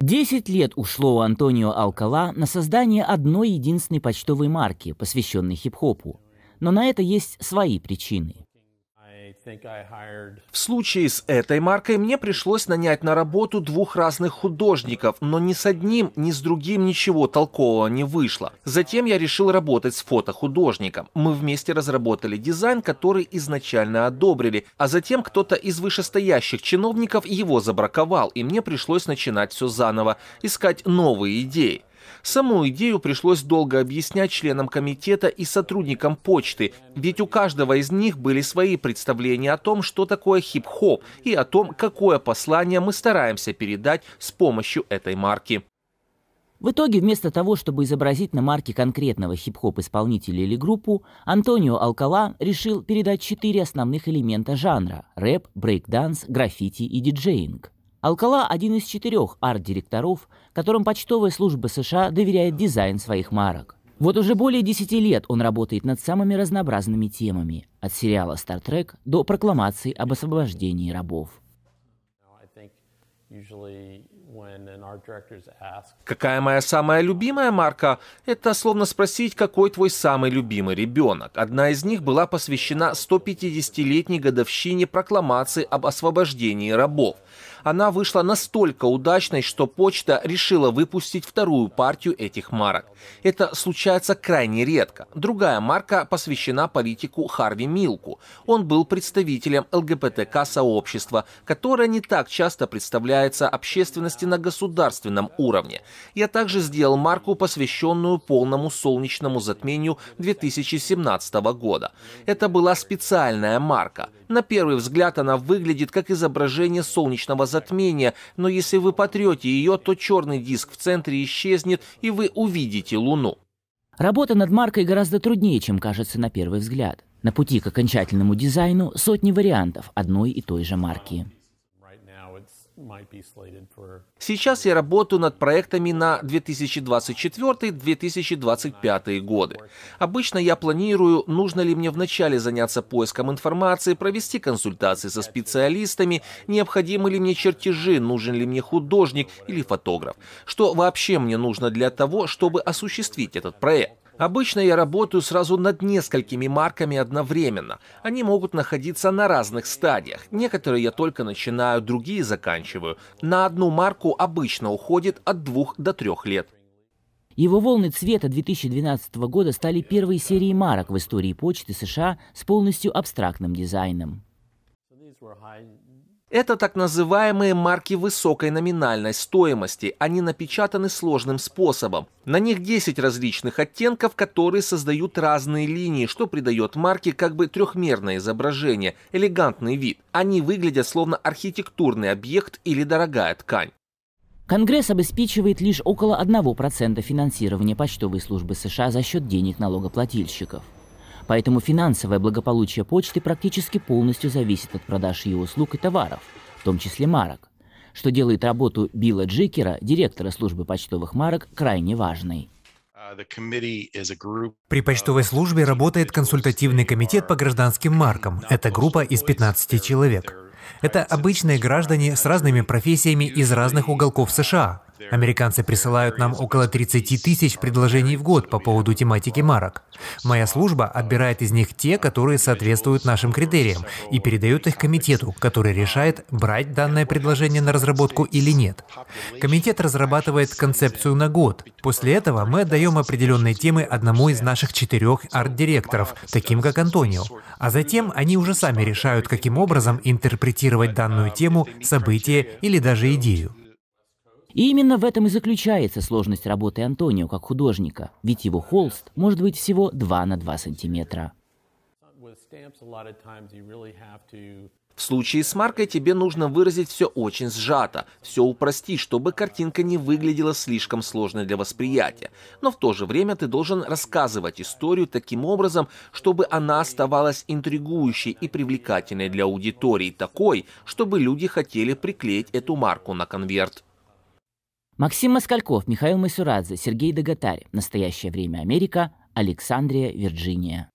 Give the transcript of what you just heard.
Десять лет ушло у Антонио Алкала на создание одной единственной почтовой марки, посвященной хип-хопу. Но на это есть свои причины. В случае с этой маркой мне пришлось нанять на работу двух разных художников, но ни с одним, ни с другим ничего толкового не вышло. Затем я решил работать с фотохудожником. Мы вместе разработали дизайн, который изначально одобрили, а затем кто-то из вышестоящих чиновников его забраковал, и мне пришлось начинать все заново, искать новые идеи. Саму идею пришлось долго объяснять членам комитета и сотрудникам почты, ведь у каждого из них были свои представления о том, что такое хип-хоп и о том, какое послание мы стараемся передать с помощью этой марки. В итоге, вместо того, чтобы изобразить на марке конкретного хип-хоп исполнителя или группу, Антонио Алкала решил передать четыре основных элемента жанра – рэп, брейк-данс, граффити и диджеинг – Алкала – один из четырех арт-директоров, которым почтовая служба США доверяет дизайн своих марок. Вот уже более 10 лет он работает над самыми разнообразными темами, от сериала «Стар Трек» до прокламации об освобождении рабов. Какая моя самая любимая марка? Это словно спросить, какой твой самый любимый ребенок. Одна из них была посвящена 150-летней годовщине прокламации об освобождении рабов она вышла настолько удачной, что почта решила выпустить вторую партию этих марок. Это случается крайне редко. Другая марка посвящена политику Харви Милку. Он был представителем ЛГБТК-сообщества, которое не так часто представляется общественности на государственном уровне. Я также сделал марку, посвященную полному солнечному затмению 2017 года. Это была специальная марка. На первый взгляд она выглядит как изображение солнечного затмения затмения, но если вы потрете ее, то черный диск в центре исчезнет, и вы увидите Луну. Работа над маркой гораздо труднее, чем кажется на первый взгляд. На пути к окончательному дизайну сотни вариантов одной и той же марки. Сейчас я работаю над проектами на 2024-2025 годы. Обычно я планирую, нужно ли мне вначале заняться поиском информации, провести консультации со специалистами, необходимы ли мне чертежи, нужен ли мне художник или фотограф, что вообще мне нужно для того, чтобы осуществить этот проект. Обычно я работаю сразу над несколькими марками одновременно. Они могут находиться на разных стадиях. Некоторые я только начинаю, другие заканчиваю. На одну марку обычно уходит от двух до трех лет. Его «Волны цвета» 2012 года стали первой серией марок в истории почты США с полностью абстрактным дизайном. Это так называемые марки высокой номинальной стоимости. Они напечатаны сложным способом. На них 10 различных оттенков, которые создают разные линии, что придает марке как бы трехмерное изображение, элегантный вид. Они выглядят словно архитектурный объект или дорогая ткань. Конгресс обеспечивает лишь около 1% финансирования почтовой службы США за счет денег налогоплательщиков. Поэтому финансовое благополучие почты практически полностью зависит от продаж ее услуг и товаров, в том числе марок, что делает работу Билла Джикера, директора службы почтовых марок, крайне важной. При почтовой службе работает консультативный комитет по гражданским маркам. Это группа из 15 человек. Это обычные граждане с разными профессиями из разных уголков США. Американцы присылают нам около 30 тысяч предложений в год по поводу тематики марок. Моя служба отбирает из них те, которые соответствуют нашим критериям, и передает их комитету, который решает, брать данное предложение на разработку или нет. Комитет разрабатывает концепцию на год. После этого мы отдаем определенные темы одному из наших четырех арт-директоров, таким как Антонио. А затем они уже сами решают, каким образом интерпретировать данную тему, событие или даже идею. И именно в этом и заключается сложность работы Антонио как художника, ведь его холст может быть всего 2 на 2 сантиметра. В случае с маркой тебе нужно выразить все очень сжато, все упростить, чтобы картинка не выглядела слишком сложной для восприятия. Но в то же время ты должен рассказывать историю таким образом, чтобы она оставалась интригующей и привлекательной для аудитории, такой, чтобы люди хотели приклеить эту марку на конверт. Максим Москальков, Михаил Масюрадзе, Сергей Дагатарь. Настоящее время Америка. Александрия, Вирджиния.